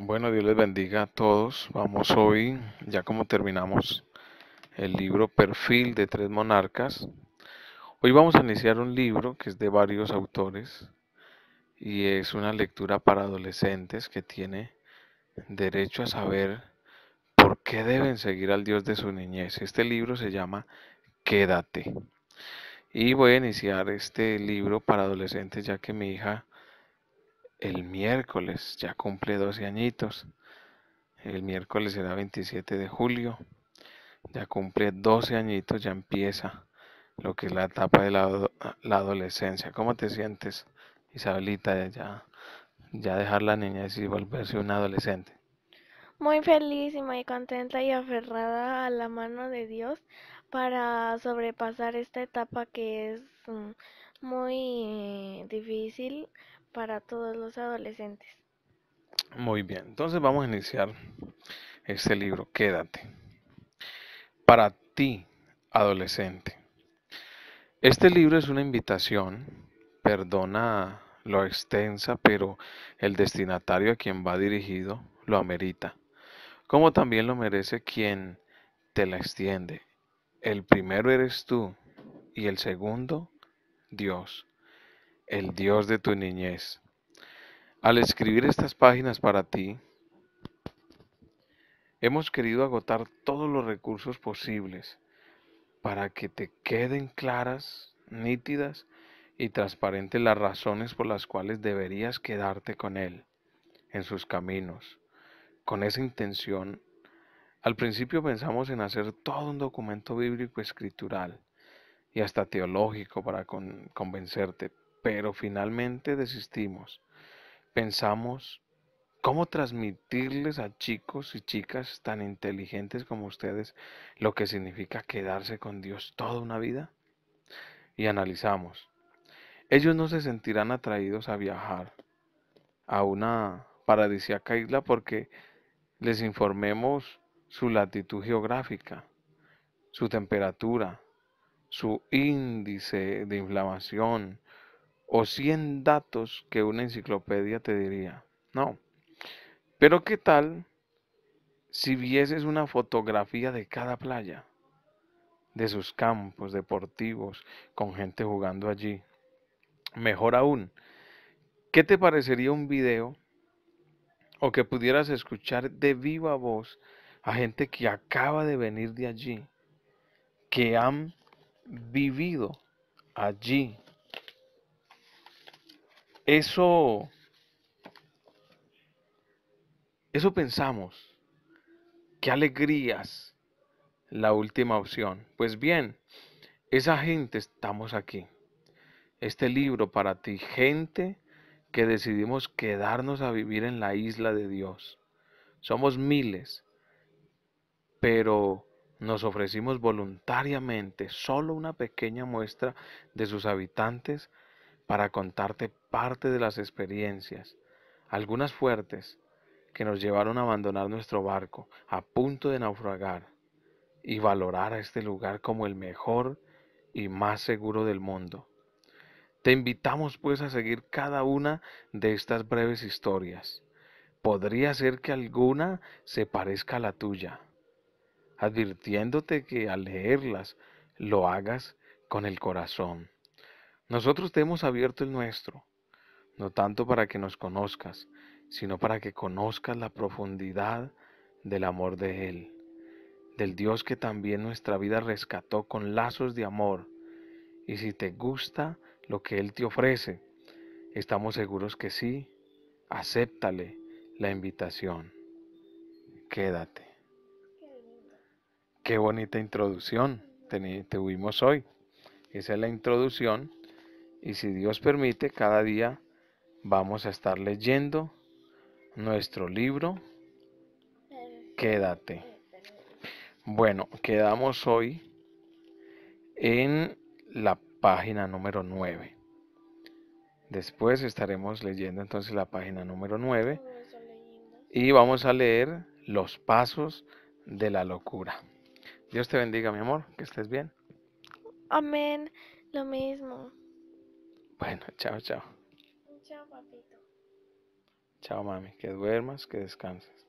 Bueno, Dios les bendiga a todos. Vamos hoy, ya como terminamos el libro Perfil de tres monarcas, hoy vamos a iniciar un libro que es de varios autores y es una lectura para adolescentes que tiene derecho a saber por qué deben seguir al Dios de su niñez. Este libro se llama Quédate. Y voy a iniciar este libro para adolescentes ya que mi hija el miércoles, ya cumple 12 añitos. El miércoles será 27 de julio. Ya cumple 12 añitos, ya empieza lo que es la etapa de la, adolescencia. ¿Cómo te sientes, Isabelita, ya, ya dejar la niña y volverse una adolescente? Muy feliz y muy contenta y aferrada a la mano de Dios para sobrepasar esta etapa que es mm, muy difícil para todos los adolescentes. Muy bien, entonces vamos a iniciar este libro, Quédate. Para ti, adolescente. Este libro es una invitación, perdona lo extensa, pero el destinatario a quien va dirigido lo amerita, como también lo merece quien te la extiende. El primero eres tú y el segundo, Dios el Dios de tu niñez. Al escribir estas páginas para ti, hemos querido agotar todos los recursos posibles para que te queden claras, nítidas y transparentes las razones por las cuales deberías quedarte con Él, en sus caminos. Con esa intención, al principio pensamos en hacer todo un documento bíblico escritural y hasta teológico para convencerte, pero finalmente desistimos. Pensamos, ¿cómo transmitirles a chicos y chicas tan inteligentes como ustedes lo que significa quedarse con Dios toda una vida? Y analizamos. Ellos no se sentirán atraídos a viajar a una paradisíaca isla porque les informemos su latitud geográfica, su temperatura, su índice de inflamación, o 100 datos que una enciclopedia te diría. No. Pero ¿qué tal si vieses una fotografía de cada playa, de sus campos deportivos, con gente jugando allí? Mejor aún, ¿qué te parecería un video o que pudieras escuchar de viva voz a gente que acaba de venir de allí, que han vivido allí eso, eso pensamos. Qué alegrías la última opción. Pues bien, esa gente estamos aquí. Este libro para ti, gente que decidimos quedarnos a vivir en la isla de Dios. Somos miles, pero nos ofrecimos voluntariamente solo una pequeña muestra de sus habitantes para contarte parte de las experiencias, algunas fuertes, que nos llevaron a abandonar nuestro barco a punto de naufragar y valorar a este lugar como el mejor y más seguro del mundo. Te invitamos pues a seguir cada una de estas breves historias. Podría ser que alguna se parezca a la tuya, advirtiéndote que al leerlas lo hagas con el corazón. Nosotros te hemos abierto el nuestro, no tanto para que nos conozcas, sino para que conozcas la profundidad del amor de Él, del Dios que también nuestra vida rescató con lazos de amor. Y si te gusta lo que Él te ofrece, estamos seguros que sí, acéptale la invitación. Quédate. Qué bonita introducción tuvimos hoy. Esa es la introducción y si Dios permite, cada día vamos a estar leyendo nuestro libro. Quédate. Bueno, quedamos hoy en la página número 9. Después estaremos leyendo entonces la página número 9 y vamos a leer los pasos de la locura. Dios te bendiga, mi amor, que estés bien. Amén, lo mismo. Bueno, chao, chao. Chao, papito. Chao, mami. Que duermas, que descanses.